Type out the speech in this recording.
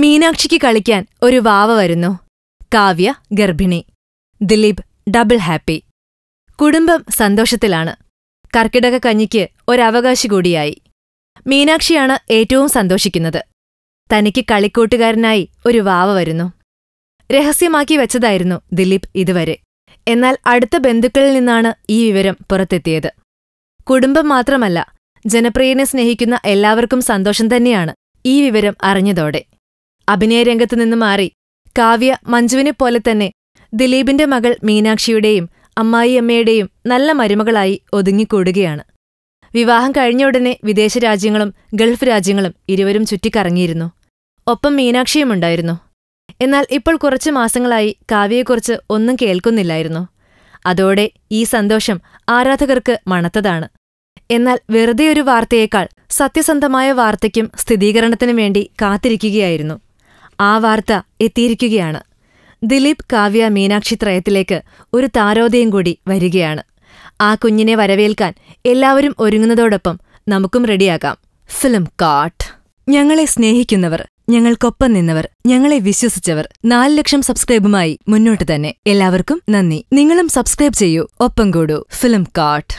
മീനാക്ഷിക്ക് കളിക്കാൻ ഒരു വാവ വരുന്നു കാവ്യ ഗർഭിണി ദിലീപ് ഡബിൾ ഹാപ്പി കുടുംബം സന്തോഷത്തിലാണ് കർക്കിടക കഞ്ഞിക്ക് ഒരവകാശി കൂടിയായി മീനാക്ഷിയാണ് ഏറ്റവും സന്തോഷിക്കുന്നത് തനിക്ക് കളിക്കൂട്ടുകാരനായി ഒരു വാവ വരുന്നു രഹസ്യമാക്കി വെച്ചതായിരുന്നു ദിലീപ് ഇതുവരെ എന്നാൽ അടുത്ത ബന്ധുക്കളിൽ നിന്നാണ് ഈ വിവരം പുറത്തെത്തിയത് കുടുംബം മാത്രമല്ല ജനപ്രിയനെ സ്നേഹിക്കുന്ന എല്ലാവർക്കും സന്തോഷം തന്നെയാണ് ഈ വിവരം അറിഞ്ഞതോടെ അഭിനയരംഗത്തു നിന്ന് മാറി കാവ്യ മഞ്ജുവിനെ പോലെ തന്നെ ദിലീപിന്റെ മകൾ മീനാക്ഷിയുടെയും അമ്മായിയമ്മയുടെയും നല്ല മരുമകളായി ഒതുങ്ങിക്കൂടുകയാണ് വിവാഹം കഴിഞ്ഞ ഉടനെ വിദേശ രാജ്യങ്ങളും ഗൾഫ് രാജ്യങ്ങളും ഇരുവരും ചുറ്റിക്കറങ്ങിയിരുന്നു ഒപ്പം മീനാക്ഷിയുമുണ്ടായിരുന്നു എന്നാൽ ഇപ്പോൾ കുറച്ച് മാസങ്ങളായി കാവ്യയെക്കുറിച്ച് ഒന്നും കേൾക്കുന്നില്ലായിരുന്നു അതോടെ ഈ സന്തോഷം ആരാധകർക്ക് മണത്തതാണ് എന്നാൽ വെറുതെ ഒരു വാർത്തയേക്കാൾ സത്യസന്ധമായ വാർത്തയ്ക്കും സ്ഥിരീകരണത്തിനും വേണ്ടി കാത്തിരിക്കുകയായിരുന്നു ആ വാർത്ത എത്തിയിരിക്കുകയാണ് ദിലീപ് കാവ്യ മീനാക്ഷി ത്രയത്തിലേക്ക് ഒരു താരോദയം കൂടി വരികയാണ് ആ കുഞ്ഞിനെ വരവേൽക്കാൻ എല്ലാവരും ഒരുങ്ങുന്നതോടൊപ്പം നമുക്കും റെഡിയാകാം ഫിലിം കാട്ട് ഞങ്ങളെ സ്നേഹിക്കുന്നവർ ഞങ്ങൾക്കൊപ്പം നിന്നവർ ഞങ്ങളെ വിശ്വസിച്ചവർ നാല് ലക്ഷം സബ്സ്ക്രൈബുമായി മുന്നോട്ട് തന്നെ എല്ലാവർക്കും നന്ദി നിങ്ങളും സബ്സ്ക്രൈബ് ചെയ്യൂ ഒപ്പം കൂടൂ ഫിലിം കാട്ട്